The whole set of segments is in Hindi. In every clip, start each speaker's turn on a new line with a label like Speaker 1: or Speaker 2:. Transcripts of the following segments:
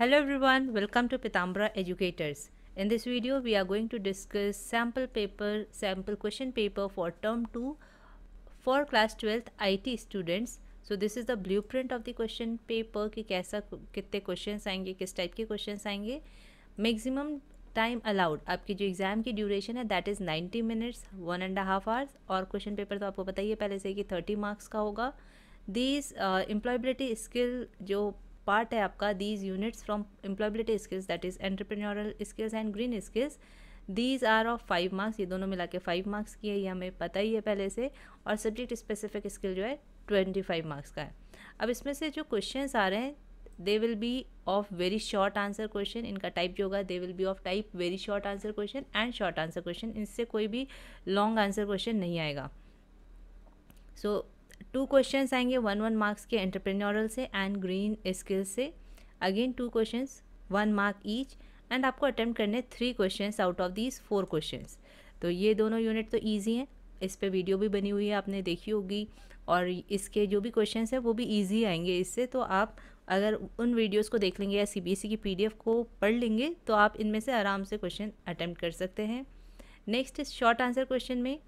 Speaker 1: Hello everyone, welcome to Pitambra Educators. In this video, we are going to discuss sample paper, sample question paper for term 2 for class 12th IT students. So this is the blueprint of the question paper कि कैसा कितने questions आएंगे किस type के questions आएंगे Maximum time allowed आपकी जो exam की duration है that is 90 minutes, one and a half hours और question paper तो आपको पता ही है पहले से कि 30 marks का होगा. These uh, employability skill जो पार्ट है आपका these units from employability skills that is entrepreneurial skills and green skills these are of five marks ये दोनों मिला के फाइव मार्क्स की है ये हमें पता ही है पहले से और सब्जेक्ट स्पेसिफिक स्किल जो है ट्वेंटी फाइव मार्क्स का है अब इसमें से जो क्वेश्चन आ रहे हैं they will be of very short answer question इनका टाइप जो होगा they will be of type very short answer question and short answer question इनसे कोई भी लॉन्ग आंसर क्वेश्चन नहीं आएगा सो so, टू क्वेश्चन आएंगे वन वन मार्क्स के एंटरप्रेन्योरल से एंड ग्रीन स्किल से again two question one mark each and आपको अटैम्प्ट करने three question out of these four question तो ये दोनों यूनिट तो ईजी हैं इस पर वीडियो भी बनी हुई है आपने देखी होगी और इसके जो भी क्वेश्चन हैं वो भी ईजी आएंगे इससे तो आप अगर उन वीडियोज़ को देख लेंगे या सी बी एस ई की पी डी एफ को पढ़ लेंगे तो आप इनमें से आराम से क्वेश्चन अटैम्प्ट कर सकते हैं नेक्स्ट शॉर्ट आंसर क्वेश्चन में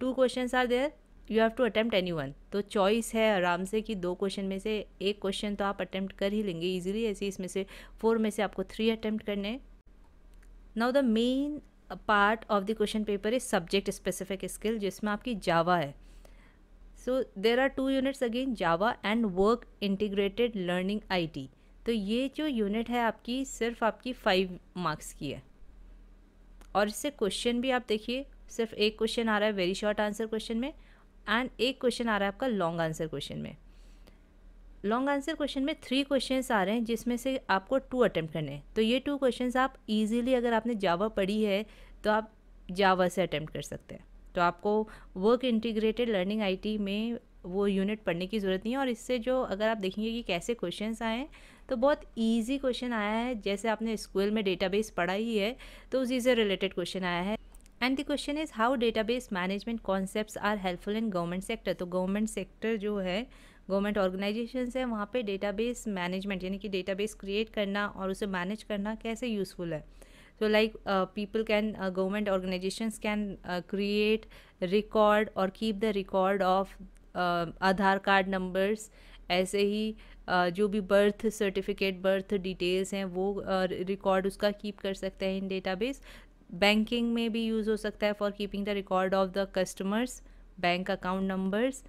Speaker 1: two question are there you have to attempt any one तो चॉइस है आराम से कि दो क्वेश्चन में से एक क्वेश्चन तो आप अटैम्प्ट कर ही लेंगे ईजिली ऐसे इसमें से फोर में से आपको थ्री अटैम्प्ट करने now the main part of the question paper is subject specific skill जिसमें आपकी जावा है so there are two units again Java and work integrated learning I T तो ये जो यूनिट है आपकी सिर्फ आपकी फाइव मार्क्स की है और इससे क्वेश्चन भी आप देखिए सिर्फ एक क्वेश्चन आ रहा है वेरी शॉर्ट आंसर क्वेश्चन में एंड एक क्वेश्चन आ रहा है आपका लॉन्ग आंसर क्वेश्चन में लॉन्ग आंसर क्वेश्चन में थ्री क्वेश्चन आ रहे हैं जिसमें से आपको टू अटैम्प्ट करने हैं तो ये टू क्वेश्चन आप ईजिली अगर आपने जावा पढ़ी है तो आप जावा से अटैम्प्ट कर सकते हैं तो आपको वर्क इंटीग्रेटेड लर्निंग आईटी में वो यूनिट पढ़ने की ज़रूरत नहीं है और इससे जो अगर आप देखेंगे कि कैसे क्वेश्चन आए तो बहुत ईजी क्वेश्चन आया है जैसे आपने स्कूल में डेटाबेस पढ़ा ही है तो उसी से रिलेटेड क्वेश्चन आया है and the question is how database management concept are helpful in government sector तो गवर्नमेंट सेक्टर जो है गवर्नमेंट ऑर्गेनाइजेशन है वहाँ पे डेटाबेस मैनेजमेंट यानी कि डेटाबेस क्रिएट करना और उसे मैनेज करना कैसे यूज़फुल है तो like people can government uh, can create record और keep the record of Aadhaar card numbers ऐसे ही uh, जो भी बर्थ सर्टिफिकेट बर्थ डिटेल्स हैं वो रिकॉर्ड uh, उसका कीप कर सकते हैं इन डेटाबेस बैंकिंग में भी यूज़ हो सकता है for keeping the record of the customers bank account numbers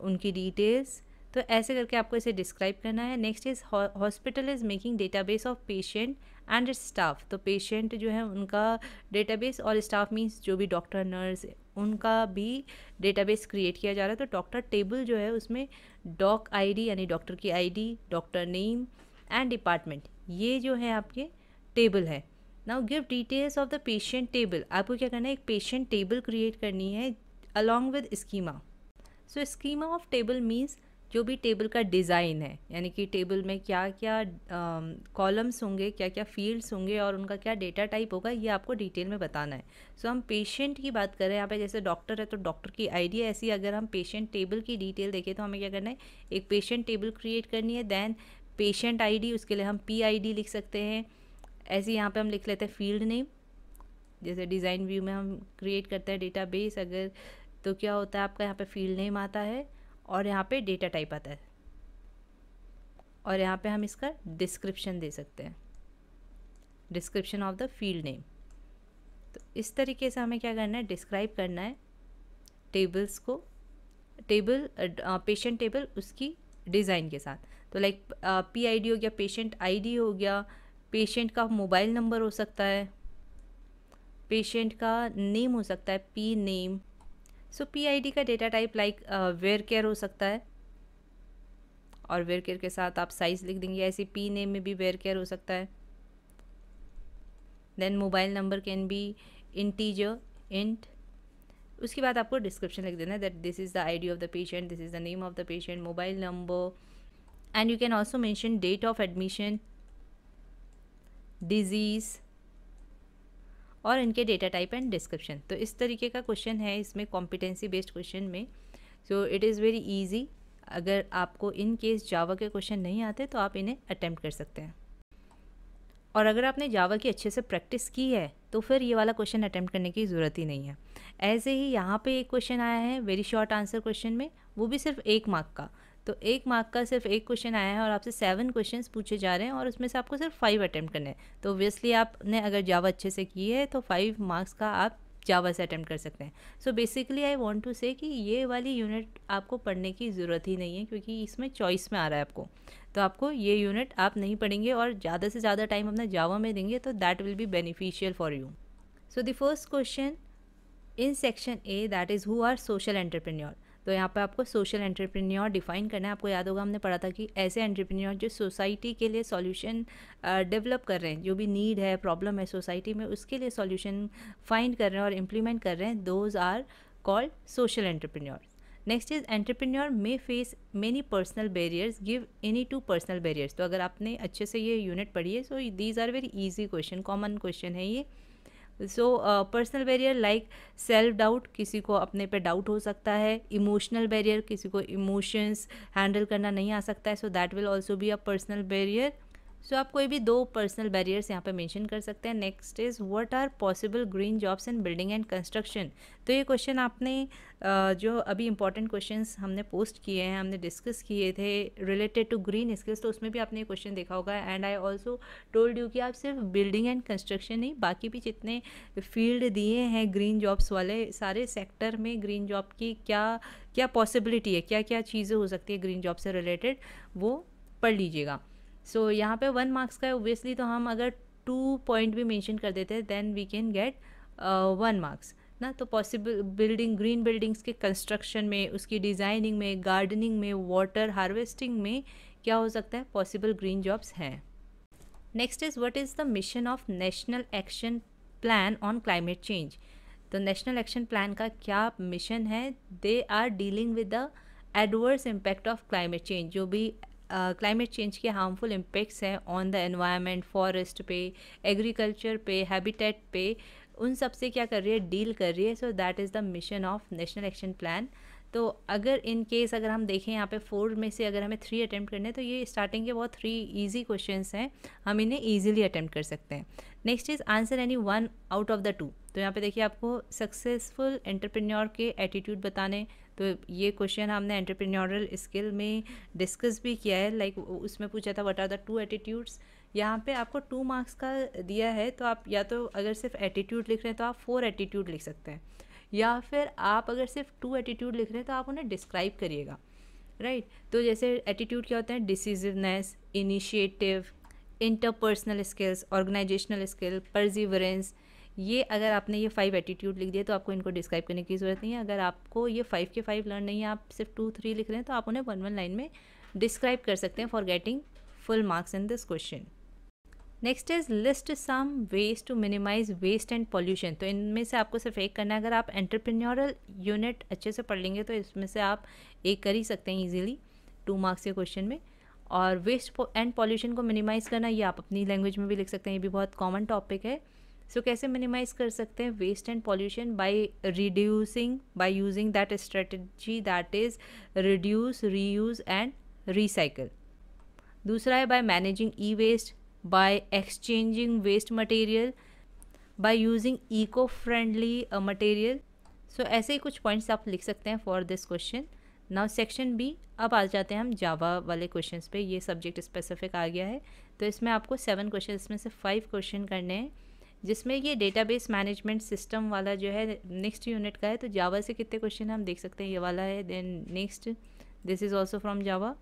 Speaker 1: उनकी डिटेल्स तो ऐसे करके आपको इसे डिस्क्राइब करना है next is hospital is making database of patient and staff तो पेशेंट जो है उनका डेटाबेस और स्टाफ मीन्स जो भी डॉक्टर नर्स उनका भी डेटाबेस क्रिएट किया जा रहा है तो डॉक्टर टेबल जो है उसमें डॉक आईडी यानी डॉक्टर की ID doctor name and department ये जो है आपके टेबल है now give details of the patient table आपको क्या करना है एक पेशेंट टेबल क्रिएट करनी है along with schema so schema of table means जो भी टेबल का डिज़ाइन है यानी कि टेबल में क्या क्या कॉलम्स um, होंगे क्या क्या फील्ड्स होंगे और उनका क्या डेटा टाइप होगा ये आपको डिटेल में बताना है सो so, हम पेशेंट की बात करें यहाँ पे जैसे डॉक्टर है तो डॉक्टर की आइडिया ऐसी अगर हम पेशेंट टेबल की डिटेल देखें तो हमें क्या करना है एक पेशेंट टेबल क्रिएट करनी है दैन पेशेंट आई उसके लिए हम पी लिख सकते हैं ऐसे यहाँ पे हम लिख लेते हैं फील्ड नेम जैसे डिज़ाइन व्यू में हम क्रिएट करते हैं डेटा बेस अगर तो क्या होता है आपका यहाँ पे फील्ड नेम आता है और यहाँ पे डेटा टाइप आता है और यहाँ पे हम इसका डिस्क्रिप्शन दे सकते हैं description of the field name तो इस तरीके से हमें क्या करना है डिस्क्राइब करना है टेबल्स को टेबल पेशेंट टेबल उसकी डिज़ाइन के साथ तो लाइक पी आई डी हो गया पेशेंट आई डी हो गया पेशेंट का मोबाइल नंबर हो सकता है पेशेंट का नेम हो सकता है पी नेम सो पीआईडी का data type like where care हो सकता है और वेयर केयर के साथ आप साइज़ लिख देंगे ऐसे पी नेम में भी वेयर केयर हो सकता है then mobile number can be integer int उसके बाद आपको डिस्क्रिप्शन लिख देना है that this is the ID of the patient this is the name of the patient mobile number and you can also mention date of admission disease और इनके डेटा टाइप एंड डिस्क्रिप्शन तो इस तरीके का क्वेश्चन है इसमें कॉम्पिटेंसी बेस्ड क्वेश्चन में so it is very easy अगर आपको इन केस जावा के क्वेश्चन नहीं आते तो आप इन्हें अटैम्प्ट कर सकते हैं और अगर आपने जावा की अच्छे से प्रैक्टिस की है तो फिर ये वाला क्वेश्चन अटैम्प्ट करने की ज़रूरत ही नहीं है ऐसे ही यहाँ पे एक क्वेश्चन आया है वेरी शॉर्ट आंसर क्वेश्चन में वो भी सिर्फ एक मार्क का तो एक मार्क का सिर्फ एक क्वेश्चन आया है और आपसे सेवन क्वेश्चन पूछे जा रहे हैं और उसमें से आपको सिर्फ फाइव अटैम्प्ट करने हैं तो ओबियसली आपने अगर जावा अच्छे से की है तो फाइव मार्क्स का आप जावा से अटैम्प्ट कर सकते हैं so basically I want to say कि ये वाली यूनिट आपको पढ़ने की ज़रूरत ही नहीं है क्योंकि इसमें चॉइस में आ रहा है आपको तो आपको ये यूनिट आप नहीं पढ़ेंगे और ज़्यादा से ज़्यादा टाइम अपना जावा में देंगे तो that will be beneficial for you so the first question in section A that is who are social entrepreneur तो यहाँ पर आपको सोशल एंटरप्रेन्योर डिफाइन करना है आपको याद होगा हमने पढ़ा था कि ऐसे एंटरप्रेन्योर जो सोसाइटी के लिए सॉल्यूशन डेवलप कर रहे हैं जो भी नीड है प्रॉब्लम है सोसाइटी में उसके लिए सॉल्यूशन फाइंड कर रहे हैं और इम्प्लीमेंट कर रहे हैं those are called social entrepreneur next is entrepreneur may face many personal barriers give any two personal barriers तो अगर आपने अच्छे से ये यूनिट पढ़ी है so these are very easy question common question है ये so personal barrier like self doubt किसी को अपने पे डाउट हो सकता है इमोशनल बैरियर किसी को इमोशंस हैंडल करना नहीं आ सकता है so that will also be a personal barrier so so, आप कोई भी दो पर्सनल बैरियर्स यहाँ पे मेंशन कर सकते हैं next is what are possible green jobs in building and construction तो ये क्वेश्चन आपने जो अभी इंपॉर्टेंट क्वेश्चंस हमने पोस्ट किए हैं हमने डिस्कस किए थे रिलेटेड टू ग्रीन स्किल्स तो उसमें भी आपने ये क्वेश्चन देखा होगा and I also told you कि आप सिर्फ बिल्डिंग एंड कंस्ट्रक्शन ही बाकी भी जितने फील्ड दिए हैं ग्रीन जॉब्स वाले सारे सेक्टर में ग्रीन जॉब की क्या क्या पॉसिबिलिटी है क्या क्या चीज़ें हो सकती है ग्रीन जॉब से रिलेटेड वो पढ़ लीजिएगा सो so, यहाँ पे वन मार्क्स का है ओबियसली तो हम अगर टू पॉइंट भी मेंशन कर देते हैं then we can get one marks ना तो पॉसिबल बिल्डिंग ग्रीन बिल्डिंग्स के कंस्ट्रक्शन में उसकी डिज़ाइनिंग में गार्डनिंग में वाटर हार्वेस्टिंग में क्या हो सकता है पॉसिबल ग्रीन जॉब्स हैं next is what is the mission of national action plan on climate change तो नेशनल एक्शन प्लान का क्या मिशन है they are dealing with the adverse impact of climate change जो भी क्लाइमेट uh, चेंज के हार्मफुल इम्पेक्ट्स हैं ऑन द एनवायरनमेंट फॉरेस्ट पे एग्रीकल्चर पे हैबिटेट पे उन सब से क्या कर रही है डील कर रही है so that is the mission of national action plan तो अगर इन केस अगर हम देखें यहाँ पे फोर में से अगर हमें थ्री अटैम्प्ट करने हैं तो ये स्टार्टिंग के बहुत थ्री इजी क्वेश्चंस हैं हम इन्हें इजीली अटैम्प्ट कर सकते हैं next is answer any one out of the two तो यहाँ पे देखिए आपको सक्सेसफुल एंटरप्रेन्योर के एटीट्यूड बताने तो ये क्वेश्चन हमने एंटरप्रेन्योरल स्किल में डिस्कस भी किया है लाइक like उसमें पूछा था what are the two attitudes यहाँ पे आपको टू मार्क्स का दिया है तो आप या तो अगर सिर्फ एटीट्यूड लिख रहे हैं तो आप फोर एटीट्यूड लिख सकते हैं या फिर आप अगर सिर्फ टू एटीट्यूड लिख रहे हैं तो आप उन्हें डिस्क्राइब करिएगा राइट right? तो जैसे एटीट्यूड क्या होता है decisiveness initiative interpersonal skills organisational skill perseverance ये अगर आपने ये फाइव एटीट्यूड लिख दिए तो आपको इनको डिस्क्राइब करने की ज़रूरत नहीं है अगर आपको ये फाइव के फाइव लर्न नहीं है आप सिर्फ टू थ्री लिख रहे हैं तो आप उन्हें वन वन लाइन में डिस्क्राइब कर सकते हैं for getting full marks in this question next is list some ways to minimise waste and pollution तो इनमें से आपको सिर्फ एक करना है अगर आप एंटरप्रेन्योरल यूनिट अच्छे से पढ़ लेंगे तो इसमें से आप एक कर ही सकते हैं इजीली टू मार्क्स के क्वेश्चन में और वेस्ट एंड पॉल्यूशन को मिनिमाइज़ करना ये आप अपनी लैंग्वेज में भी लिख सकते हैं ये भी बहुत कॉमन टॉपिक है सो so, कैसे मिनिमाइज कर सकते हैं waste and pollution by reducing by using that strategy that is reduce reuse and recycle दूसरा है by managing e waste by exchanging waste material by using eco friendly material so ऐसे ही कुछ पॉइंट्स आप लिख सकते हैं for this question now section B अब आ जाते हैं हम जावा वाले क्वेश्चंस पे ये सब्जेक्ट स्पेसिफिक आ गया है तो इसमें आपको सेवन क्वेश्चन इसमें से फाइव क्वेश्चन करने हैं जिसमें ये डेटाबेस मैनेजमेंट सिस्टम वाला जो है नेक्स्ट यूनिट का है तो जावा से कितने क्वेश्चन हम देख सकते हैं ये वाला है then next this is also from Java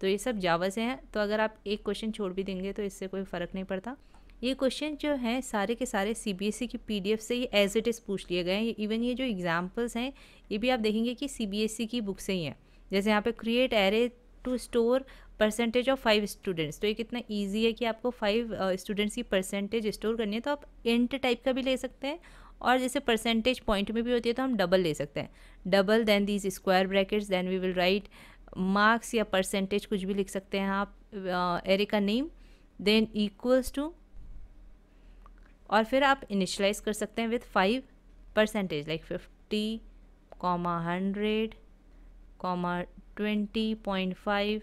Speaker 1: तो ये सब जावा से हैं तो अगर आप एक क्वेश्चन छोड़ भी देंगे तो इससे कोई फ़र्क नहीं पड़ता ये क्वेश्चन जो हैं सारे के सारे सी बी एस ई की पी डी एफ से ये एज इट इज़ पूछ लिए गए हैं इवन ये जो एग्जाम्पल्स हैं ये भी आप देखेंगे कि सी बी एस ई की बुक से ही हैं जैसे यहाँ पे create array to store percentage of five students तो ये कितना ईजी है कि आपको फाइव स्टूडेंट्स uh, की परसेंटेज स्टोर करनी है तो आप इंट टाइप का भी ले सकते हैं और जैसे परसेंटेज पॉइंट में भी होती है तो हम डबल ले सकते हैं double then these square brackets then we will write marks या परसेंटेज कुछ भी लिख सकते हैं आप एरे uh, का नेम देन इक्वल्स टू और फिर आप इनिशलाइज कर सकते हैं with five percentage like fifty comma hundred comma twenty point five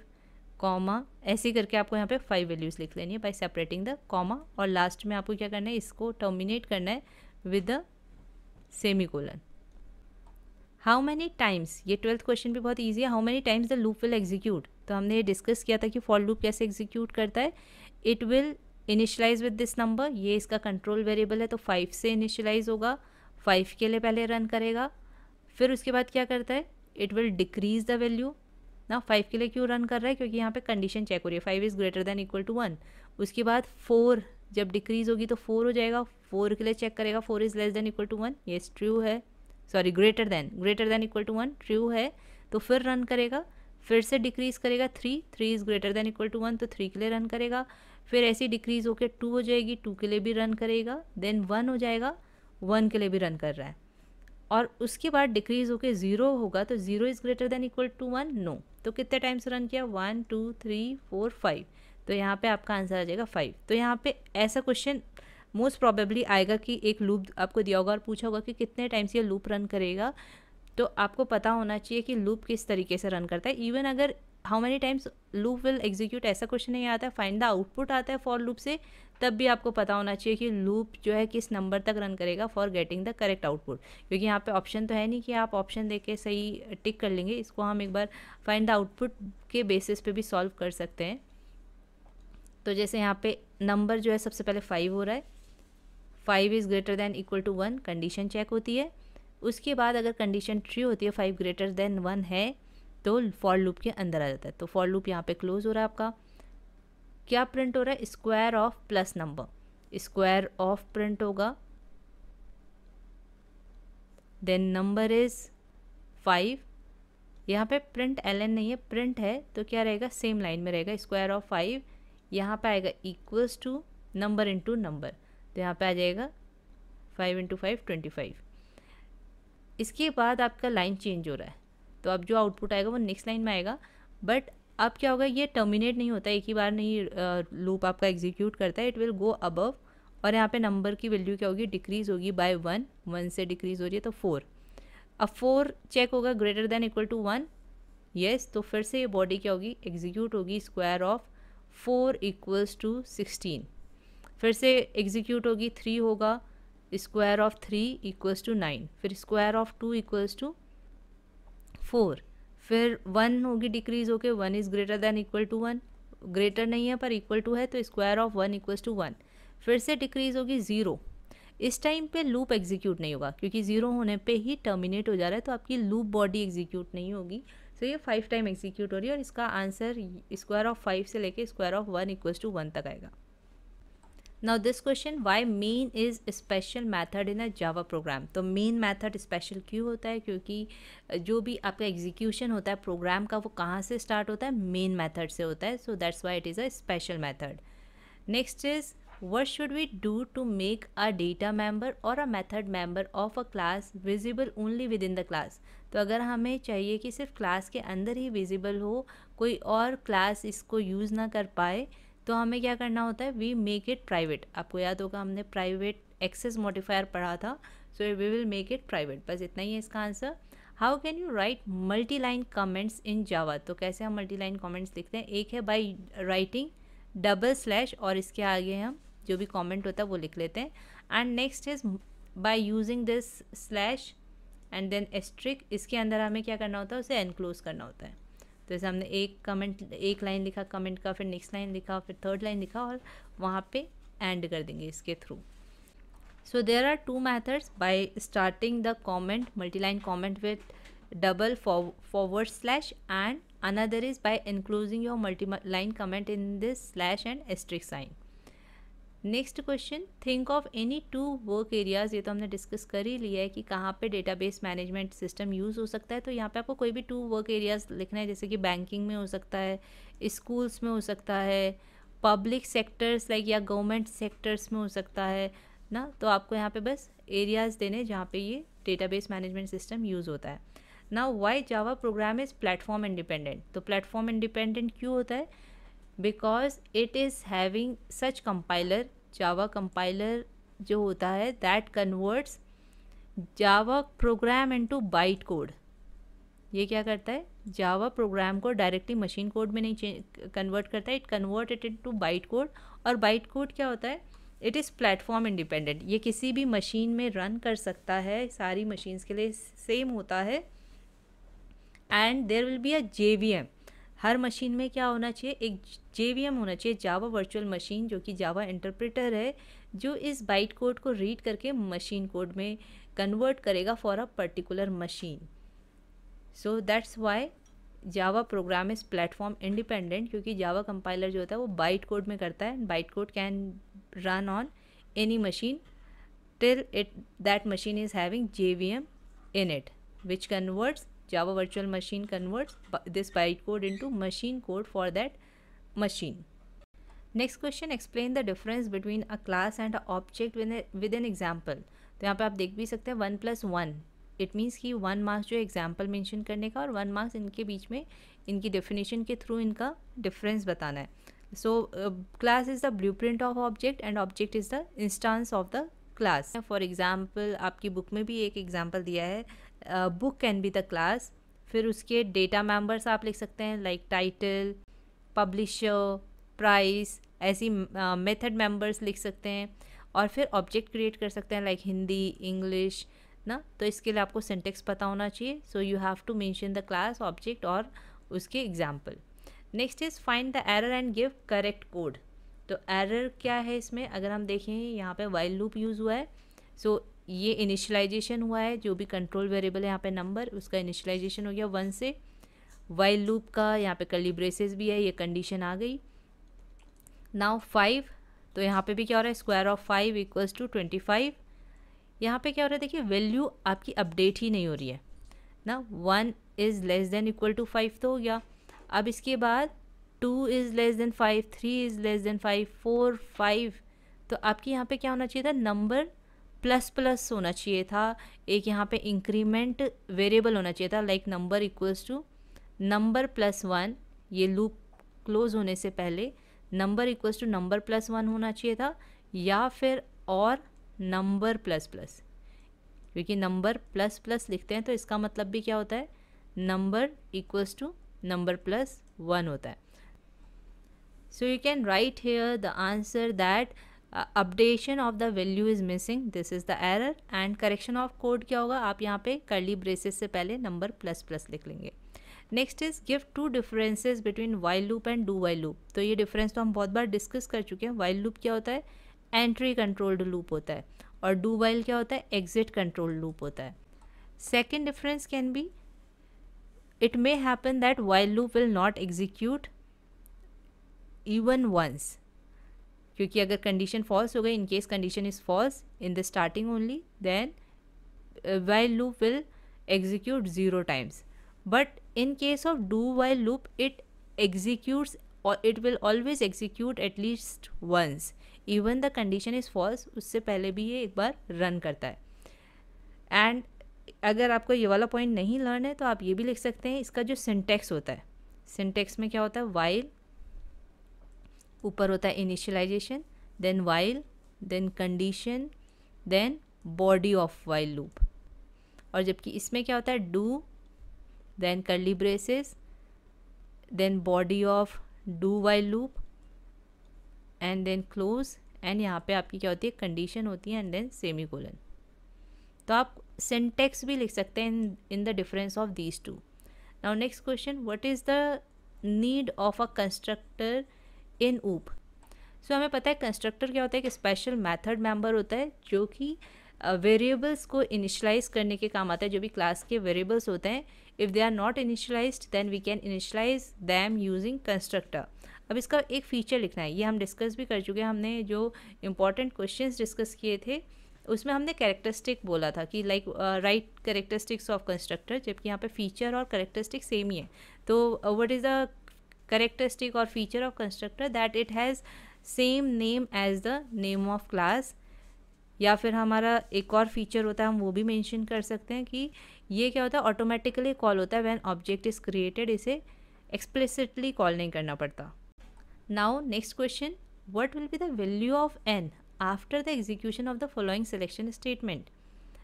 Speaker 1: comma ऐसे करके आपको यहाँ पे फाइव वैल्यूज़ लिख लेनी है बाय सेपरेटिंग द कॉमा और लास्ट में आपको क्या करना है इसको टर्मिनेट करना है with the semicolon how many times ये ट्वेल्थ क्वेश्चन भी बहुत ईजी है how many times the loop will execute तो हमने ये डिस्कस किया था कि फॉर लूप कैसे एग्जीक्यूट करता है it will initialise with this number ये इसका कंट्रोल वेरिएबल है तो फाइव से इनिशलाइज होगा फाइव के लिए पहले रन करेगा फिर उसके बाद क्या करता है it will decrease the value ना फाइव के लिए क्यों रन कर रहा है क्योंकि यहाँ पे कंडीशन चेक हो रही है five is greater than equal to one उसके बाद फोर जब डिक्रीज़ होगी तो फोर हो जाएगा फोर के लिए चेक करेगा four is less than equal to one ये ट्रू है sorry greater than greater than equal to one true है तो फिर रन करेगा फिर से डिक्रीज़ करेगा three three is greater than equal to one तो थ्री के लिए रन करेगा फिर ऐसी डिक्रीज़ होकर टू हो जाएगी टू के लिए भी रन करेगा देन वन हो जाएगा वन के लिए भी रन कर रहा है और उसके बाद डिक्रीज़ होकर ज़ीरो होगा तो zero is greater than equal to one no तो कितने टाइम्स रन किया one two three four five तो यहाँ पे आपका आंसर आ जाएगा फाइव तो यहाँ पे ऐसा क्वेश्चन मोस्ट प्रॉबेबली आएगा कि एक लूप आपको दिया होगा और पूछा होगा कि कितने टाइम से ये लूप रन करेगा तो आपको पता होना चाहिए कि लूप किस तरीके से रन करता है इवन अगर how many times loop will execute ऐसा क्वेश्चन नहीं आता है फाइंड द आउटपुट आता है फॉर लूप से तब भी आपको पता होना चाहिए कि लूप जो है किस नंबर तक रन करेगा for getting the correct output क्योंकि यहाँ पे ऑप्शन तो है नहीं कि आप ऑप्शन दे के सही टिक कर लेंगे इसको हम एक बार फाइंड द आउटपुट के बेसिस पे भी सॉल्व कर सकते हैं तो जैसे यहाँ पे नंबर जो है सबसे पहले फाइव हो रहा है five is greater than equal to one condition check होती है उसके बाद अगर कंडीशन थ्री होती है फाइव ग्रेटर दैन वन है तो फॉर लूप के अंदर आ जाता है तो फॉर लूप यहाँ पे क्लोज़ हो रहा है आपका क्या प्रिंट हो रहा है square of plus number square of print होगा देन नंबर इज फाइव यहाँ पे प्रिंट एल एन नहीं है प्रिंट है तो क्या रहेगा सेम लाइन में रहेगा स्क्वायर ऑफ फाइव यहाँ पे आएगा equals to number into number तो यहाँ पे आ जाएगा five into five twenty five इसके बाद आपका लाइन चेंज हो रहा है तो अब जो आउटपुट आएगा वो नेक्स्ट लाइन में आएगा बट अब क्या होगा ये टर्मिनेट नहीं होता एक ही बार नहीं लूप आपका एग्जीक्यूट करता है इट विल गो अबव और यहाँ पे नंबर की वैल्यू क्या होगी डिक्रीज़ होगी बाय वन वन से डिक्रीज़ हो रही है तो फोर अब फोर चेक होगा greater than equal to one yes तो फिर से ये बॉडी क्या होगी एग्जीक्यूट होगी square of four equals to sixteen फिर से एग्जीक्यूट होगी थ्री होगा square of three equals to nine फिर square of two equals to four फिर वन होगी डिक्रीज होके one is greater than equal to one greater नहीं है पर इक्वल टू है तो square of one equal to one फिर से डिक्रीज होगी ज़ीरो इस टाइम पे लूप एग्जीक्यूट नहीं होगा क्योंकि ज़ीरो होने पे ही टर्मिनेट हो जा रहा है तो आपकी लूप बॉडी एग्जीक्यूट नहीं होगी सो so ये फाइव टाइम एग्जीक्यूट हो रही है और इसका आंसर स्क्वायर ऑफ फाइव से लेके square of one equal to one तक आएगा now this question why main is special method in a Java program तो मेन मैथड स्पेशल क्यों होता है क्योंकि जो भी आपका एग्जीक्यूशन होता है प्रोग्राम का वो कहाँ से स्टार्ट होता है मेन मैथड से होता है so that's why it is a special method next is what should we do to make a data member और a method method of a class visible only within the class तो अगर हमें चाहिए कि सिर्फ क्लास के अंदर ही विजिबल हो कोई और क्लास इसको यूज़ ना कर पाए तो हमें क्या करना होता है वी मेक इट प्राइवेट आपको याद होगा हमने प्राइवेट एक्सेस मॉडिफायर पढ़ा था so we will make it private बस इतना ही है इसका answer how can you write multi line comments in Java तो कैसे हम मल्टी लाइन कॉमेंट्स लिखते हैं एक है बाई राइटिंग डबल स्लैश और इसके आगे हम जो भी कॉमेंट होता है वो लिख लेते हैं and next is by using this slash and then asterisk इसके अंदर हमें क्या करना होता है उसे एनक्लोज करना होता है तो जैसे हमने एक कमेंट एक लाइन लिखा कमेंट का फिर नेक्स्ट लाइन लिखा फिर थर्ड लाइन लिखा और वहाँ पे एंड कर देंगे इसके through so there are two methods by starting the comment multi line comment with double forward slash and another is by enclosing your multi line comment in this slash and asterisk sign next question think of any two work areas ये तो हमने डिस्कस कर ही लिया है कि कहाँ पे डेटाबेस मैनेजमेंट सिस्टम यूज़ हो सकता है तो यहाँ पे आपको कोई भी टू वर्क एरियाज लिखना है जैसे कि बैंकिंग में हो सकता है स्कूल्स में हो सकता है पब्लिक सेक्टर्स लाइक या गवर्नमेंट सेक्टर्स में हो सकता है ना तो आपको यहाँ पे बस एरियाज देने जहाँ पे ये डेटाबेस मैनेजमेंट सिस्टम यूज़ होता है ना why Java program is platform independent तो प्लेटफॉर्म इंडिपेंडेंट क्यों होता है because it is having such compiler Java compiler जो होता है that converts Java program into byte code ये क्या करता है जावा प्रोग्राम को डायरेक्टली मशीन कोड में नहीं कन्वर्ट करता है it convert it into byte code और बाइट कोड क्या होता है इट इज़ प्लेटफॉर्म इंडिपेंडेंट ये किसी भी मशीन में रन कर सकता है सारी मशीन्स के लिए सेम होता है and there will be a J V M हर मशीन में क्या होना चाहिए एक जे होना चाहिए जावा वर्चुअल मशीन जो कि जावा इंटरप्रेटर है जो इस बाइट कोड को रीड करके मशीन कोड में कन्वर्ट करेगा for a particular machine so that's why Java program is platform independent क्योंकि जावा कंपाइलर जो होता है वो बाइट कोड में करता है byte code can run on any machine till it that machine is having J V M in it which converts Java Virtual Machine converts this bytecode into machine code for that machine. Next question explain the difference between a class and a object with an example तो यहाँ पे आप देख भी सकते हैं one plus one it means कि वन मार्क्स जो एग्जाम्पल मेंशन करने का और वन मार्क्स इनके बीच में इनकी डेफिनेशन के थ्रू इनका डिफरेंस बताना है so class is the blueprint of object and object is the instance of the class for example आपकी बुक में भी एक एग्जाम्पल दिया है book can be the class फिर उसके डेटा मेंबर्स आप लिख सकते हैं लाइक टाइटल पब्लिशर प्राइस ऐसी मेथड uh, मेंबर्स लिख सकते हैं और फिर ऑब्जेक्ट क्रिएट कर सकते हैं लाइक हिंदी इंग्लिश ना तो इसके लिए आपको सिंटेक्स पता होना चाहिए so you have to mention the class object और उसके example next is find the error and give correct code तो एरर क्या है इसमें अगर हम देखें यहाँ पे वाइल्ड लूप यूज़ हुआ है सो so, ये इनिशलाइजेशन हुआ है जो भी कंट्रोल वेरिएबल है यहाँ पे नंबर उसका इनिशलाइजेशन हो गया वन से वाइल लूप का यहाँ पे ब्रेसेस भी है ये कंडीशन आ गई नाउ फाइव तो यहाँ पे भी क्या हो रहा है square of five equals to twenty five यहाँ पर क्या हो रहा है देखिए वैल्यू आपकी अपडेट ही नहीं हो रही है ना one is less than equal to five तो हो गया अब इसके बाद two is less than five three is less than five four five तो आपकी यहाँ पे क्या होना चाहिए था नंबर प्लस प्लस होना चाहिए था एक यहाँ पे इंक्रीमेंट वेरिएबल होना चाहिए था like number equals to number plus one ये लूप क्लोज होने से पहले number equals to number plus one होना चाहिए था या फिर और नंबर प्लस प्लस क्योंकि नंबर प्लस प्लस लिखते हैं तो इसका मतलब भी क्या होता है number equals to number plus one होता है so you can write here the answer that updation of the value is missing this is the error and correction of code क्या होगा आप यहाँ पे करली ब्रेसेस से पहले नंबर प्लस प्लस लिख लेंगे next is give two differences between while loop and do while loop तो ये डिफरेंस तो हम बहुत बार डिस्कस कर चुके हैं वाइल लूप क्या होता है एंट्री कंट्रोल्ड लूप होता है और डू वाइल क्या होता है एग्जिट कंट्रोल लूप होता है second difference can be it may happen that while loop will not execute even once क्योंकि अगर कंडीशन फॉल्स हो गई in case condition is false in the starting only then while loop will execute zero times but in case of do while loop it executes it will always execute at least once even the condition is false उससे पहले भी ये एक बार रन करता है एंड अगर आपको ये वाला पॉइंट नहीं लर्न है तो आप ये भी लिख सकते हैं इसका जो सिंटेक्स होता है सिंटेक्स में क्या होता है वाइल ऊपर होता है initialization then while then condition then body of while loop और जबकि इसमें क्या होता है do then curly braces then body of do while loop and then close and यहाँ पे आपकी क्या होती है कंडीशन होती है एंड देन सेमी कोलन तो आप सेंटेक्स भी लिख सकते हैं in in the difference of these two now next question what is the need of a constructor in OOP so हमें पता है कंस्ट्रक्टर क्या होता है एक स्पेशल मैथड मेंबर होता है जो कि वेरिएबल्स uh, को इनिशलाइज करने के काम आता है जो भी क्लास के वेरिएबल्स होते हैं if they are not initialize then we can initialize them using constructor अब इसका एक फ़ीचर लिखना है ये हम डिस्कस भी कर चुके हैं हमने जो इम्पॉर्टेंट क्वेश्चंस डिस्कस किए थे उसमें हमने कैरेक्टरिस्टिक बोला था कि like right characteristics of constructor जबकि यहाँ पे फीचर और करेक्टरिस्टिक सेम ही है तो what is the characteristic or feature of constructor that it has same name as the name of class या फिर हमारा एक और फीचर होता है हम वो भी मेंशन कर सकते हैं कि ये क्या होता है ऑटोमेटिकली कॉल होता है व्हेन ऑब्जेक्ट इज़ क्रिएटेड इसे एक्सप्लिसिटली कॉल नहीं करना पड़ता now next question what will be the value of n after the execution of the following selection statement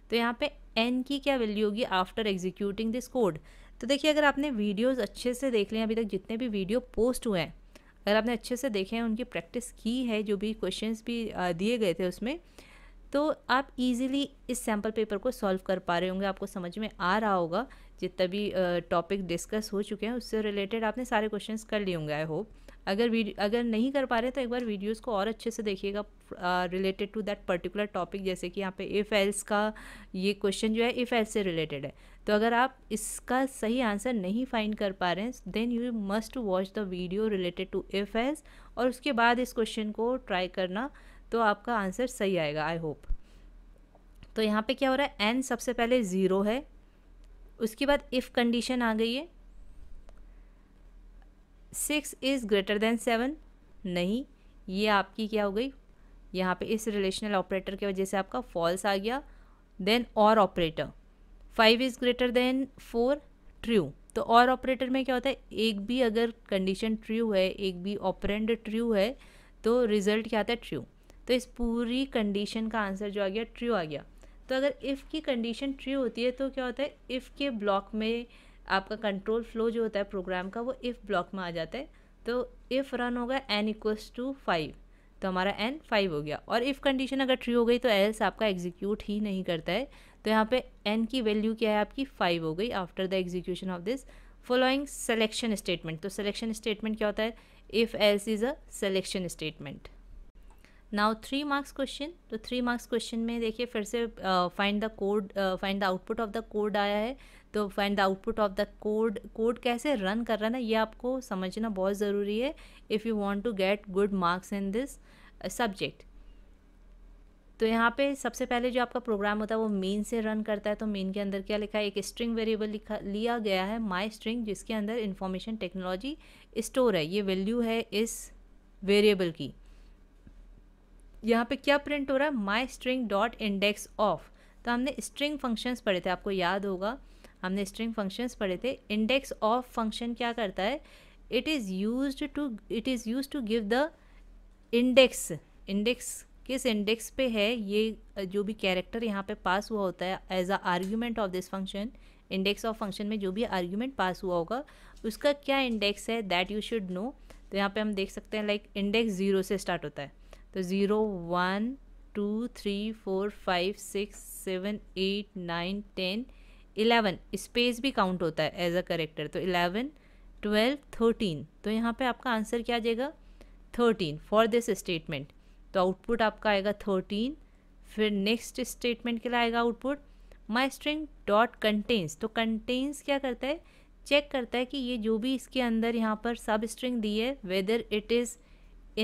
Speaker 1: तो यहाँ पे n की क्या वैल्यू होगी आफ्टर एग्जीक्यूटिंग दिस कोड तो देखिए अगर आपने वीडियोस अच्छे से देख लें अभी तक जितने भी वीडियो पोस्ट हुए हैं अगर आपने अच्छे से देखे हैं उनकी प्रैक्टिस की है जो भी क्वेश्चंस भी दिए गए थे उसमें तो आप इजीली इस सैम्पल पेपर को सॉल्व कर पा रहे होंगे आपको समझ में आ रहा होगा जितना भी टॉपिक डिस्कस हो चुके हैं उससे रिलेटेड आपने सारे क्वेश्चंस कर लिए होंगे आई होप अगर वीडियो अगर नहीं कर पा रहे तो एक बार वीडियोस को और अच्छे से देखिएगा related to that particular topic जैसे कि यहाँ पे इफ़ एल्स का ये क्वेश्चन जो है इफ़ एल्स से रिलेटेड है तो अगर आप इसका सही आंसर नहीं फाइंड कर पा रहे हैं then you must watch the video related to if else और उसके बाद इस क्वेश्चन को ट्राई करना तो आपका आंसर सही आएगा आई होप तो यहाँ पे क्या हो रहा है एन सबसे पहले ज़ीरो है उसके बाद इफ़ कंडीशन आ गई है six is greater than seven नहीं ये आपकी क्या हो गई यहाँ पे इस रिलेशनल ऑपरेटर की वजह से आपका फॉल्स आ गया देन और operator five is greater than four true तो और ऑपरेटर में क्या होता है एक भी अगर कंडीशन ट्रू है एक भी ऑपरेंड ट्रू है तो रिजल्ट क्या आता है ट्रू तो इस पूरी कंडीशन का आंसर जो आ गया ट्रू आ गया तो अगर इफ़ की कंडीशन ट्रू होती है तो क्या होता है इफ़ के ब्लॉक में आपका कंट्रोल फ्लो जो होता है प्रोग्राम का वो इफ़ ब्लॉक में आ जाता है तो इफ़ रन होगा एन इक्वल्स टू फाइव तो हमारा एन फाइव हो गया और इफ़ कंडीशन अगर ट्री हो गई तो एल्स आपका एग्जीक्यूट ही नहीं करता है तो यहाँ पे एन की वैल्यू क्या है आपकी फाइव हो गई after the execution of this following selection statement तो सेलेक्शन स्टेटमेंट क्या होता है if else is a selection statement now three marks question तो थ्री मार्क्स क्वेश्चन में देखिए फिर से find the code find the output of the code आया है तो find the output of the code code कैसे रन कर रहा है ना ये आपको समझना बहुत ज़रूरी है if you want to get good marks in this subject तो यहाँ पे सबसे पहले जो आपका प्रोग्राम होता है वो मेन से रन करता है तो मेन के अंदर क्या लिखा है एक स्ट्रिंग वेरिएबल लिखा लिया गया है माई स्ट्रिंग जिसके अंदर इन्फॉर्मेशन टेक्नोलॉजी स्टोर है ये वैल्यू है इस वेरिएबल की यहाँ पे क्या प्रिंट हो रहा है my string dot index of तो हमने स्ट्रिंग फंक्शंस पढ़े थे आपको याद होगा हमने स्ट्रिंग फंक्शंस पढ़े थे इंडेक्स ऑफ फंक्शन क्या करता है it is use to it is use to give the index index किस इंडेक्स पे है ये जो भी कैरेक्टर यहाँ पे पास हुआ होता है as a argument of this function index of function में जो भी आर्ग्यूमेंट पास हुआ होगा उसका क्या इंडेक्स है दैट यू शुड नो तो यहाँ पे हम देख सकते हैं लाइक इंडेक्स ज़ीरो से स्टार्ट होता है तो zero one two three four five six seven eight nine ten eleven space भी काउंट होता है एज अ करेक्टर तो इलेवन ट्वेल्व थर्टीन तो यहाँ पे आपका आंसर क्या आ जाएगा थर्टीन फॉर दिस स्टेटमेंट तो आउटपुट आपका आएगा थर्टीन फिर नेक्स्ट स्टेटमेंट के लिए आएगा output my string dot contains तो कंटेंस क्या करता है चेक करता है कि ये जो भी इसके अंदर यहाँ पर सब स्ट्रिंग दी है whether it is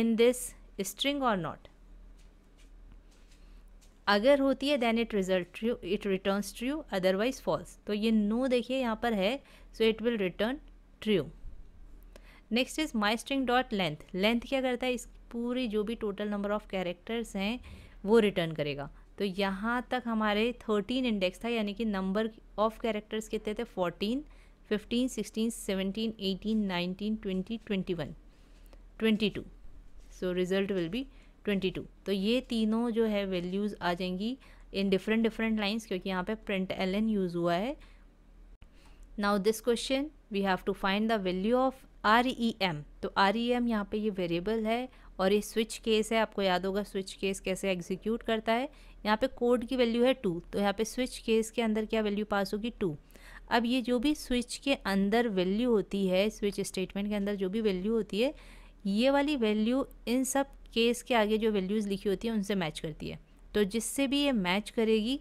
Speaker 1: in this string और नॉट अगर होती है then it result true it returns true otherwise false तो ये नो देखिए यहाँ पर है so it will return true next is my string dot length length क्या करता है इस पूरी जो भी टोटल नंबर ऑफ कैरेक्टर्स हैं वो रिटर्न करेगा तो यहाँ तक हमारे थर्टीन इंडेक्स था यानी कि नंबर ऑफ कैरेक्टर्स कितने थे fourteen fifteen sixteen seventeen eighteen nineteen twenty twenty one twenty two so result will be twenty two तो ये तीनों जो है वैल्यूज़ आ जाएंगी इन डिफरेंट डिफरेंट लाइन्स क्योंकि यहाँ पे प्रिंट एल एन यूज़ हुआ है now this question we have to find the value of R E M तो आर ई एम यहाँ पे ये वेरिएबल है और ये स्विच केस है आपको याद होगा स्विच केस कैसे एग्जीक्यूट करता है यहाँ पे कोड की वैल्यू है टू तो यहाँ पे स्विच केस के अंदर क्या वैल्यू पास होगी टू अब ये जो भी स्विच के अंदर वैल्यू होती है स्विच स्टेटमेंट के अंदर जो भी वैल्यू होती है ये वाली वैल्यू इन सब केस के आगे जो वैल्यूज़ लिखी होती है उनसे मैच करती है तो जिससे भी ये मैच करेगी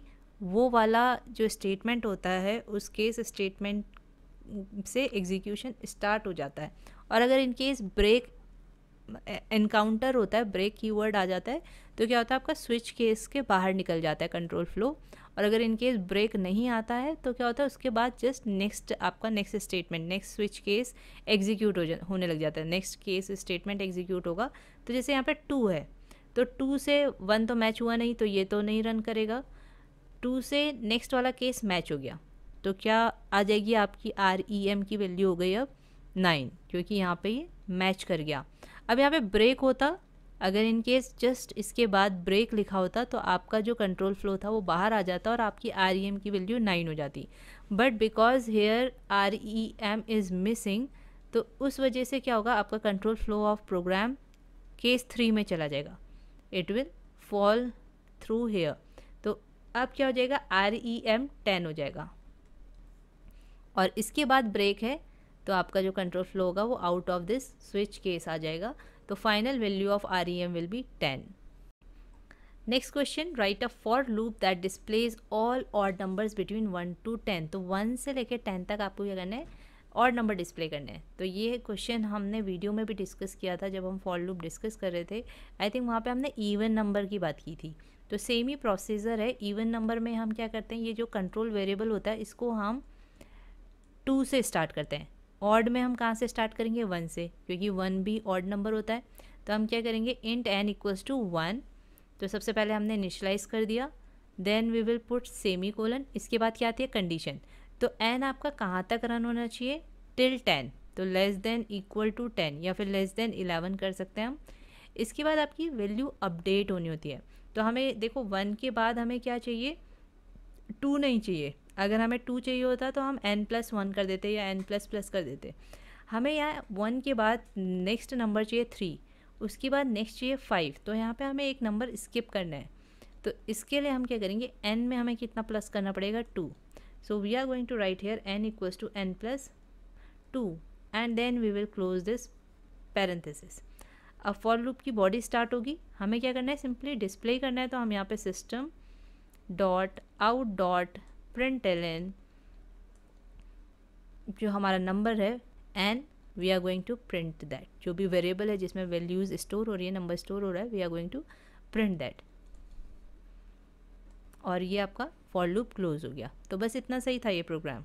Speaker 1: वो वाला जो स्टेटमेंट होता है उस केस स्टेटमेंट से एग्जीक्यूशन स्टार्ट हो जाता है और अगर इन केस ब्रेक इनकाउंटर होता है ब्रेक कीवर्ड आ जाता है तो क्या होता है आपका स्विच केस के बाहर निकल जाता है कंट्रोल फ्लो और अगर इनकेस ब्रेक नहीं आता है तो क्या होता है उसके बाद जस्ट नेक्स्ट आपका next statement next switch case execute हो जा होने लग जाता है नेक्स्ट केस स्टेटमेंट एग्जीक्यूट होगा तो जैसे यहाँ पर टू है तो टू से वन तो मैच हुआ नहीं तो ये तो नहीं रन करेगा टू से नेक्स्ट वाला केस मैच हो गया तो क्या आ जाएगी आपकी आर ई एम की वैल्यू हो गई अब नाइन क्योंकि यहाँ पे ये मैच कर गया अब यहाँ पे ब्रेक होता अगर इन केस जस्ट इसके बाद ब्रेक लिखा होता तो आपका जो कंट्रोल फ्लो था वो बाहर आ जाता और आपकी आर ई एम की वैल्यू नाइन हो जाती but because here R E M is missing तो उस वजह से क्या होगा आपका control flow of program case three में चला जाएगा it will fall through here तो अब क्या हो जाएगा आर ई एम टेन हो जाएगा और इसके बाद ब्रेक है तो आपका जो कंट्रोल फ्लो होगा वो out of this switch case आ जाएगा E तो final value of R E M will be ten next question write a for loop that displays all odd numbers between one to ten तो वन से लेकर टेन तक आपको क्या करना है और नंबर डिस्प्ले करने हैं तो ये क्वेश्चन हमने वीडियो में भी डिस्कस किया था जब हम फॉर लूप डिस्कस कर रहे थे आई थिंक वहाँ पे हमने इवन नंबर की बात की थी तो सेम ही प्रोसीजर है इवन नंबर में हम क्या करते हैं ये जो कंट्रोल वेरिएबल होता है इसको हम टू से स्टार्ट करते हैं ऑड में हम कहाँ से स्टार्ट करेंगे वन से क्योंकि वन भी ऑड नंबर होता है तो हम क्या करेंगे int N equals to one तो सबसे पहले हमने इनिशलाइज कर दिया then we will put semicolon इसके बाद क्या आती है कंडीशन तो एन आपका कहाँ तक रन होना चाहिए टिल टेन तो less than equal to ten या फिर लेस देन इलेवन कर सकते हैं हम इसके बाद आपकी वैल्यू अपडेट होनी होती है तो हमें देखो वन के बाद हमें क्या चाहिए टू नहीं चाहिए अगर हमें टू चाहिए होता तो हम एन प्लस वन कर देते या एन प्लस प्लस कर देते हमें यहाँ वन के बाद नेक्स्ट नंबर चाहिए थ्री उसके बाद नेक्स्ट चाहिए फाइव तो यहाँ पे हमें एक नंबर स्किप करना है तो इसके लिए हम क्या करेंगे एन में हमें कितना प्लस करना पड़ेगा two so we are going to write here N equals to N plus two and then we will close this parenthesis अब फॉर लूप की बॉडी स्टार्ट होगी हमें क्या करना है सिंपली डिस्प्ले करना है तो हम यहाँ पे system dot out dot print L N जो हमारा नंबर है N we are going to print that जो भी वेरिएबल है जिसमें वैल्यूज़ स्टोर हो रही है नंबर स्टोर हो रहा है we are going to print that और ये आपका फॉर लूप क्लोज हो गया तो बस इतना सही था ये program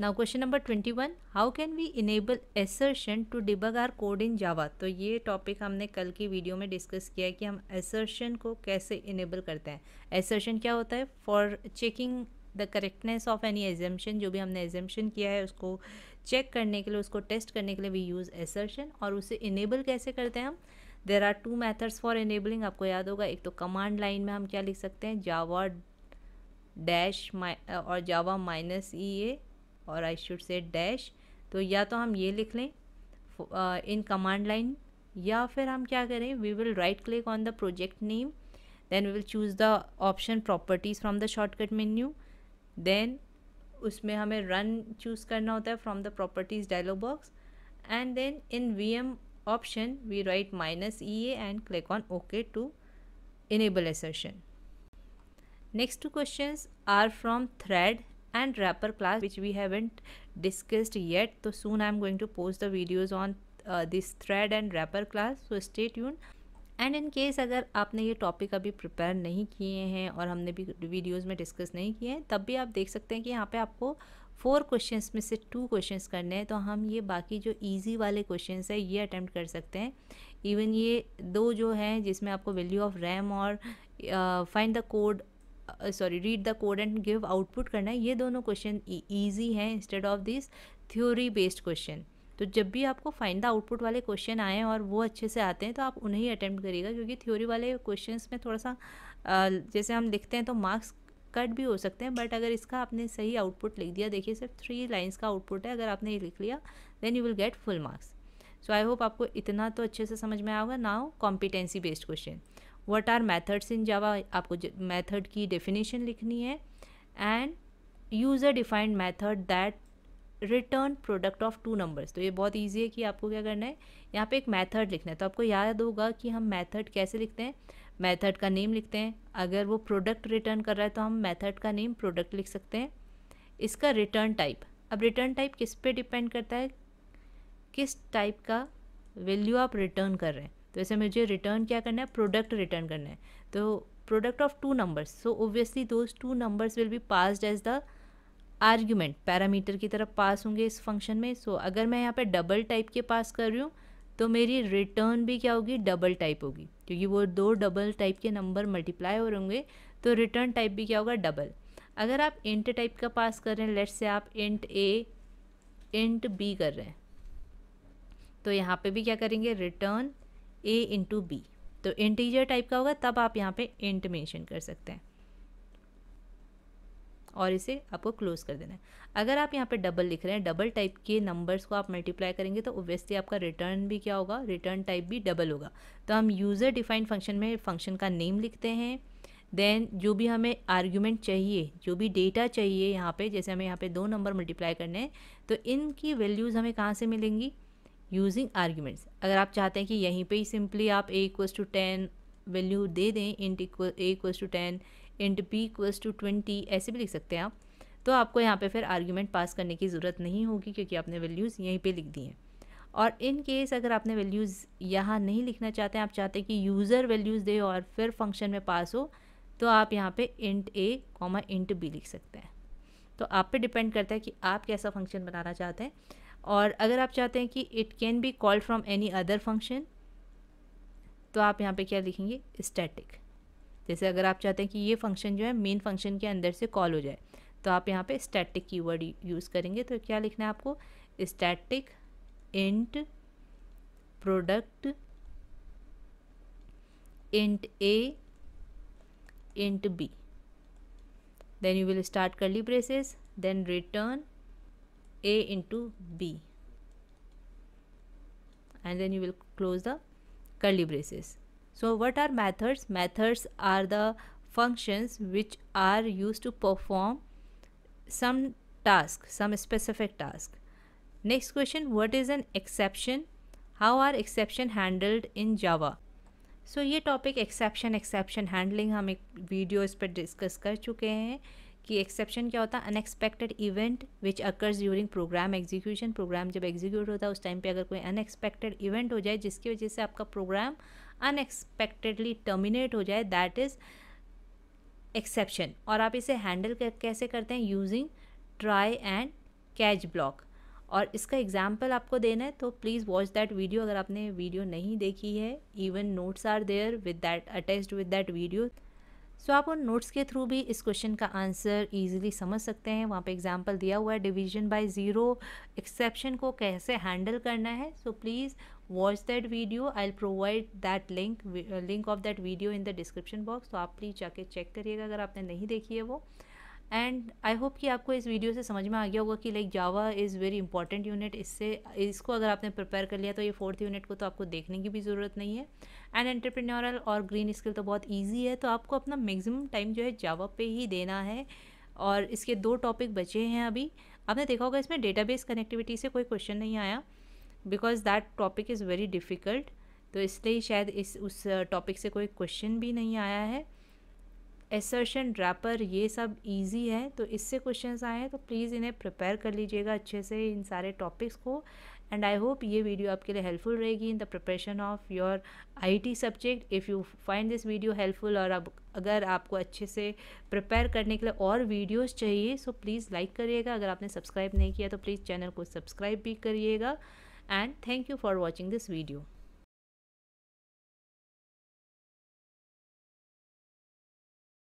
Speaker 1: now question number twenty one how can we enable assertion to debug our code in Java तो ये टॉपिक हमने कल की वीडियो में डिस्कस किया है कि हम एसर्शन को कैसे इनेबल करते हैं एसर्शन क्या होता है for checking the correctness of any assumption जो भी हमने एजम्पन किया है उसको चेक करने के लिए उसको टेस्ट करने के लिए वी यूज़ एसर्शन और उसे इनेबल कैसे करते हैं हम there are two methods for enabling आपको याद होगा एक तो कमांड लाइन में हम क्या लिख सकते हैं जावा डैश और जावा माइनस ई ए और आई शुड से डैश तो या तो हम ये लिख लें इन कमांड लाइन या फिर हम क्या करें we will right click on the project name then we will choose the option properties from the shortcut menu then उसमें हमें रन चूज़ करना होता है from the properties dialog box and then in V M option we write minus E A and click on okay to enable assertion next two question are from thread and wrapper class which we haven't discussed yet तो सून आई am going to post the videos on this thread and wrapper class so stay यून एंड इन केस अगर आपने ये टॉपिक अभी प्रिपेयर नहीं किए हैं और हमने भी वीडियोज़ में डिस्कस नहीं किए हैं तब भी आप देख सकते हैं कि यहाँ पे आपको फोर क्वेश्चंस में से टू क्वेश्चंस करने हैं तो हम ये बाकी जो इजी वाले क्वेश्चंस है ये अटैम्प्ट कर सकते हैं इवन ये दो जो हैं जिसमें आपको वैल्यू ऑफ रैम और find the code sorry read the code and give output करना है ये दोनों क्वेश्चन ईजी e, हैं instead of this theory based question तो जब भी आपको फाइंड द आउटपुट वाले क्वेश्चन आएँ और वो अच्छे से आते हैं तो आप उन्हें ही अटैम्प्ट करिएगा क्योंकि थ्योरी वाले क्वेश्चन में थोड़ा सा uh, जैसे हम लिखते हैं तो मार्क्स कट भी हो सकते हैं बट अगर इसका आपने सही आउटपुट लिख दिया देखिए सिर्फ थ्री लाइन्स का आउटपुट है अगर आपने ये लिख लिया then you will get full marks so I hope आपको इतना तो अच्छे से समझ में आएगा now competency based question what are methods in Java आपको मेथड की डेफिनेशन लिखनी है and user defined method that return product of two numbers तो ये बहुत ईजी है कि आपको क्या करना है यहाँ पे एक मेथड लिखना है तो आपको याद होगा कि हम मेथड कैसे लिखते हैं मेथड का नेम लिखते हैं अगर वो प्रोडक्ट रिटर्न कर रहा है तो हम मेथड का नेम प्रोडक्ट लिख सकते हैं इसका रिटर्न टाइप अब रिटर्न टाइप किस पे डिपेंड करता है किस टाइप का वैल्यू आप रिटर्न कर रहे हैं तो ऐसे मुझे रिटर्न क्या करना है प्रोडक्ट रिटर्न करना है तो product of two numbers so obviously those two numbers will be passed as the argument parameter की तरफ पास होंगे इस फंक्शन में सो so, अगर मैं यहाँ पे डबल टाइप के पास कर रही हूँ तो मेरी रिटर्न भी क्या होगी डबल टाइप होगी क्योंकि वो दो डबल टाइप के नंबर मल्टीप्लाई हो रहे होंगे तो रिटर्न टाइप भी क्या होगा डबल अगर आप इंट टाइप का पास कर रहे हैं लेट्स से आप इंट ए इंट बी कर रहे हैं तो यहाँ पे भी क्या करेंगे रिटर्न ए इंटू बी तो इंटीजर टाइप का होगा तब आप यहाँ पे इंट मेंशन कर सकते हैं और इसे आपको क्लोज कर देना है अगर आप यहाँ पे डबल लिख रहे हैं डबल टाइप के नंबर्स को आप मल्टीप्लाई करेंगे तो ओबियसली आपका रिटर्न भी क्या होगा रिटर्न टाइप भी डबल होगा तो हम यूज़र डिफाइंड फंक्शन में फंक्शन का नेम लिखते हैं देन जो भी हमें आर्ग्यूमेंट चाहिए जो भी डेटा चाहिए यहाँ पे जैसे हमें यहाँ पे दो नंबर मल्टीप्लाई करने हैं तो इनकी वैल्यूज़ हमें कहाँ से मिलेंगी यूजिंग आर्ग्यूमेंट्स अगर आप चाहते हैं कि यहीं पे ही सिंपली आप A equals to ten value दे दें int A equals to ten int B equals to twenty ऐसे भी लिख सकते हैं आप तो आपको यहाँ पे फिर आर्ग्यूमेंट पास करने की ज़रूरत नहीं होगी क्योंकि आपने वैल्यूज़ यहीं पे लिख दी हैं और इन केस अगर आपने वैल्यूज़ यहाँ नहीं लिखना चाहते हैं आप चाहते हैं कि यूज़र वैल्यूज़ दे और फिर फंक्शन में पास हो तो आप यहाँ पे int A comma int B लिख सकते हैं तो आप पे डिपेंड करता है कि आप कैसा फंक्शन बनाना चाहते हैं और अगर आप चाहते हैं कि it can be called from any other function तो आप यहाँ पे क्या लिखेंगे स्टैटिक जैसे अगर आप चाहते हैं कि ये फंक्शन जो है मेन फंक्शन के अंदर से कॉल हो जाए तो आप यहाँ पे स्टैटिक कीवर्ड यूज़ करेंगे तो क्या लिखना है आपको static int product int A int B then you will start curly braces then return A into B and then you will close the curly braces. So what are methods? Methods are the functions which are used to perform some task, some specific task. Next question, what is an exception? How are exception handled in Java? so, ये topic exception, exception handling हम एक वीडियो इस पर discuss कर चुके हैं कि एक्सेप्शन क्या होता है unexpected event which occurs during program execution program जब एग्जीक्यूट होता है उस टाइम पे अगर कोई अनएक्सपेक्टेड इवेंट हो जाए जिसकी वजह से आपका प्रोग्राम अनएक्सपेक्टेडली टर्मिनेट हो जाए दैट इज़ एक्सेप्शन और आप इसे हैंडल कर, कैसे करते हैं using try and catch block और इसका एग्जाम्पल आपको देना है तो प्लीज़ वॉच दैट वीडियो अगर आपने वीडियो नहीं देखी है even notes are there with that attached with that video so आप उन नोट्स के थ्रू भी इस क्वेश्चन का आंसर ईजिली समझ सकते हैं वहाँ पे एग्जांपल दिया हुआ है डिवीजन बाय ज़ीरो एक्सेप्शन को कैसे हैंडल करना है so please watch that video I will provide that link link of that video in the description box तो आप प्लीज़ जाके चेक करिएगा अगर आपने नहीं देखी है वो एंड आई होप कि आपको इस वीडियो से समझ में आ गया होगा कि like Java is very important unit इससे इसको अगर आपने प्रिपेयर कर लिया तो ये फोर्थ यूनिट को तो आपको देखने की भी ज़रूरत नहीं है एंड एंटरप्रेन्योरल और ग्रीन स्किल तो बहुत ईजी है तो आपको अपना मैगजिमम टाइम जो है जावा पे ही देना है और इसके दो टॉपिक बचे हैं अभी आपने देखा होगा इसमें डेटाबेस कनेक्टिविटी से कोई क्वेश्चन नहीं आया because that topic is very difficult तो इसलिए शायद इस उस टॉपिक uh, से कोई क्वेश्चन भी नहीं आया है एसर्शन ड्रापर ये सब इजी है तो इससे क्वेश्चंस आए हैं तो प्लीज़ इन्हें प्रिपेयर कर लीजिएगा अच्छे से इन सारे टॉपिक्स को एंड आई होप ये वीडियो आपके लिए हेल्पफुल रहेगी in the preparation of your IT subject if you find this video helpful और अब अगर आपको अच्छे से प्रिपेयर करने के लिए और वीडियोस चाहिए सो प्लीज़ लाइक करिएगा अगर आपने सब्सक्राइब नहीं किया तो प्लीज़ चैनल को सब्सक्राइब भी करिएगा and thank you for watching this video